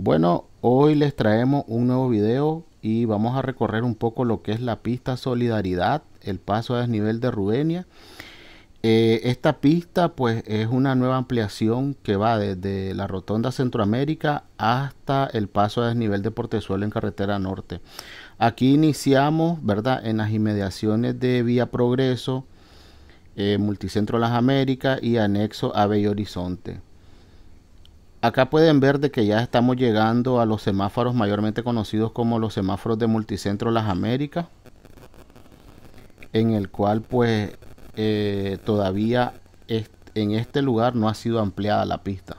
Bueno, hoy les traemos un nuevo video y vamos a recorrer un poco lo que es la pista Solidaridad, el paso a desnivel de Rubenia. Eh, esta pista pues es una nueva ampliación que va desde la rotonda Centroamérica hasta el paso a desnivel de Portezuelo en carretera norte. Aquí iniciamos, ¿verdad? En las inmediaciones de Vía Progreso, eh, Multicentro Las Américas y anexo a Horizonte. Acá pueden ver de que ya estamos llegando a los semáforos mayormente conocidos como los semáforos de multicentro Las Américas, en el cual pues eh, todavía en este lugar no ha sido ampliada la pista.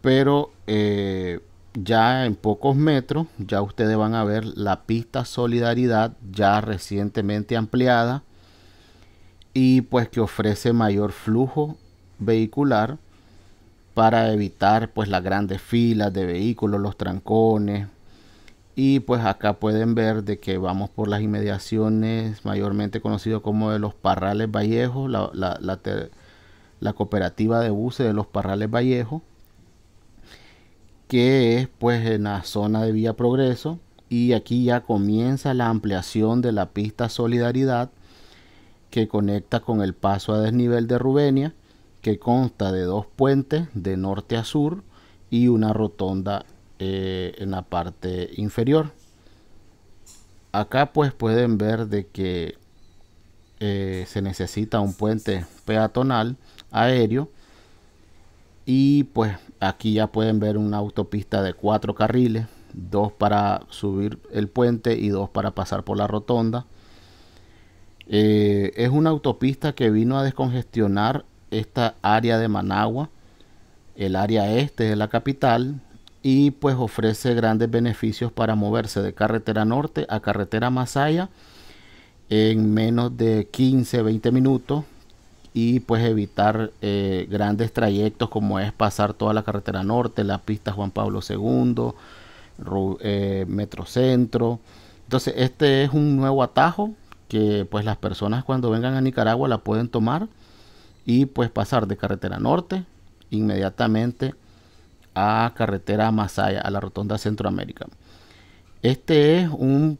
Pero eh, ya en pocos metros, ya ustedes van a ver la pista Solidaridad ya recientemente ampliada y pues que ofrece mayor flujo vehicular para evitar pues las grandes filas de vehículos, los trancones. Y pues acá pueden ver de que vamos por las inmediaciones, mayormente conocido como de los Parrales Vallejos, la, cooperativa de buses de los Parrales Vallejo, que es pues en la zona de vía Progreso. Y aquí ya comienza la ampliación de la pista Solidaridad que conecta con el paso a desnivel de Rubenia que consta de dos puentes de norte a sur y una rotonda eh, en la parte inferior. Acá pues pueden ver de que eh, se necesita un puente peatonal aéreo y pues aquí ya pueden ver una autopista de cuatro carriles, dos para subir el puente y dos para pasar por la rotonda. Eh, es una autopista que vino a descongestionar esta área de Managua. El área este de la capital y pues ofrece grandes beneficios para moverse de carretera norte a carretera Masaya en menos de 15-20 minutos y pues evitar eh, grandes trayectos como es pasar toda la carretera norte, la pista Juan Pablo II, eh, Metrocentro. Entonces este es un nuevo atajo que pues las personas cuando vengan a Nicaragua la pueden tomar y pues pasar de carretera norte inmediatamente a carretera Masaya, a la rotonda Centroamérica. Este es un,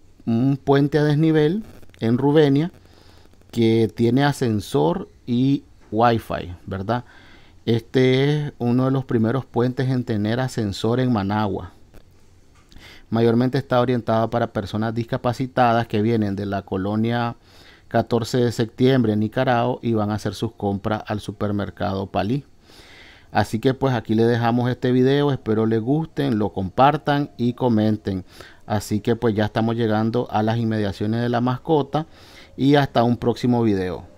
puente a desnivel en Rubenia que tiene ascensor y wifi, ¿verdad? Este es uno de los primeros puentes en tener ascensor en Managua. Mayormente está orientado para personas discapacitadas que vienen de la colonia 14 de septiembre en Nicaragua y van a hacer sus compras al supermercado Palí. Así que pues aquí le dejamos este video, espero les gusten, lo compartan y comenten. Así que pues ya estamos llegando a las inmediaciones de la mascota y hasta un próximo video.